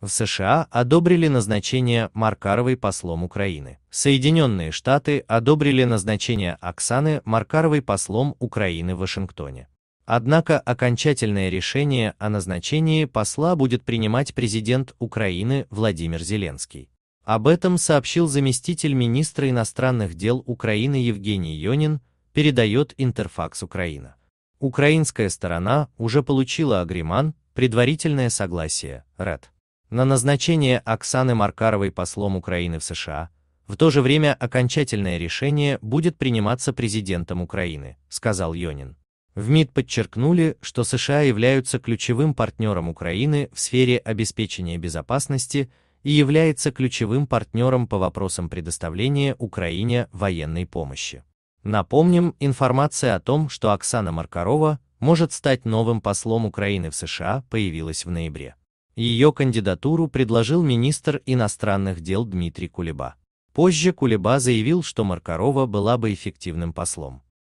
В США одобрили назначение Маркаровой послом Украины. Соединенные Штаты одобрили назначение Оксаны Маркаровой послом Украины в Вашингтоне. Однако окончательное решение о назначении посла будет принимать президент Украины Владимир Зеленский. Об этом сообщил заместитель министра иностранных дел Украины Евгений Йонин, передает Интерфакс Украина. Украинская сторона уже получила агриман, предварительное согласие, РЭД на назначение Оксаны Маркаровой послом Украины в США, в то же время окончательное решение будет приниматься президентом Украины, сказал Йонин. В МИД подчеркнули, что США являются ключевым партнером Украины в сфере обеспечения безопасности и является ключевым партнером по вопросам предоставления Украине военной помощи. Напомним, информация о том, что Оксана Маркарова может стать новым послом Украины в США, появилась в ноябре. Ее кандидатуру предложил министр иностранных дел Дмитрий Кулеба. Позже Кулеба заявил, что Маркарова была бы эффективным послом.